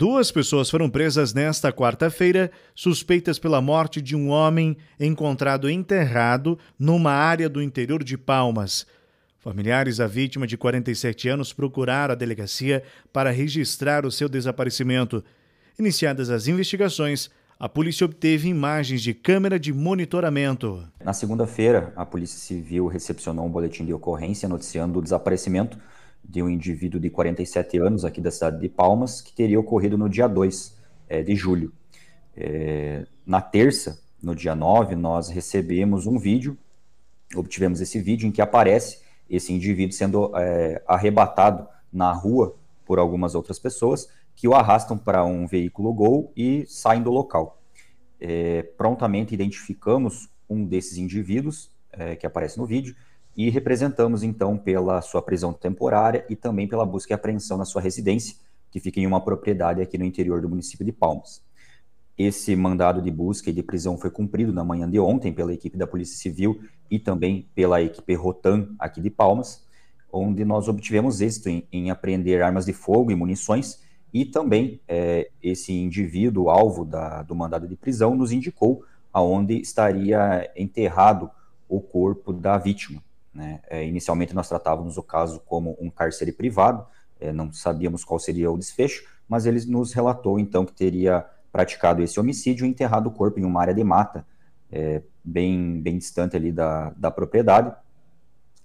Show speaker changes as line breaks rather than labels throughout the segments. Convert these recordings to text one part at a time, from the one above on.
Duas pessoas foram presas nesta quarta-feira, suspeitas pela morte de um homem encontrado enterrado numa área do interior de Palmas. Familiares da vítima de 47 anos procuraram a delegacia para registrar o seu desaparecimento. Iniciadas as investigações, a polícia obteve imagens de câmera de monitoramento.
Na segunda-feira, a Polícia Civil recepcionou um boletim de ocorrência noticiando o desaparecimento de um indivíduo de 47 anos aqui da cidade de Palmas, que teria ocorrido no dia 2 é, de julho. É, na terça, no dia 9, nós recebemos um vídeo, obtivemos esse vídeo em que aparece esse indivíduo sendo é, arrebatado na rua por algumas outras pessoas que o arrastam para um veículo Gol e saem do local. É, prontamente identificamos um desses indivíduos é, que aparece no vídeo, e representamos então pela sua prisão temporária e também pela busca e apreensão na sua residência, que fica em uma propriedade aqui no interior do município de Palmas. Esse mandado de busca e de prisão foi cumprido na manhã de ontem pela equipe da Polícia Civil e também pela equipe Rotan aqui de Palmas, onde nós obtivemos êxito em, em apreender armas de fogo e munições e também é, esse indivíduo alvo da, do mandado de prisão nos indicou aonde estaria enterrado o corpo da vítima. Né? É, inicialmente nós tratávamos o caso como um cárcere privado, é, não sabíamos qual seria o desfecho, mas ele nos relatou então que teria praticado esse homicídio e enterrado o corpo em uma área de mata, é, bem, bem distante ali da, da propriedade.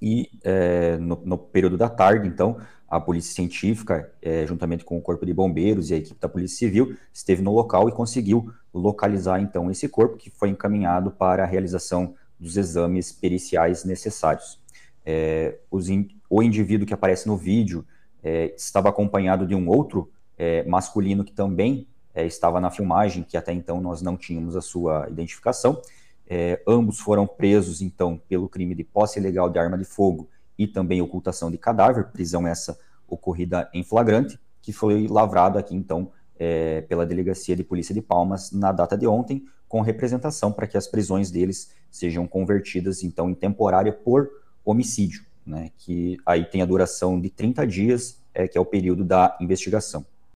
E é, no, no, período da tarde, então, a polícia científica, é, juntamente com o corpo de bombeiros e a equipe da polícia civil, esteve no local e conseguiu localizar então esse corpo que foi encaminhado para a realização dos exames periciais necessários é, in, o indivíduo que aparece no vídeo é, estava acompanhado de um outro é, masculino que também é, estava na filmagem, que até então nós não tínhamos a sua identificação. É, ambos foram presos, então, pelo crime de posse ilegal de arma de fogo e também ocultação de cadáver, prisão essa ocorrida em flagrante, que foi lavrada aqui, então, é, pela Delegacia de Polícia de Palmas na data de ontem, com representação para que as prisões deles sejam convertidas, então, em temporária por homicídio, né, que aí tem a duração de 30 dias, é, que é o período da investigação.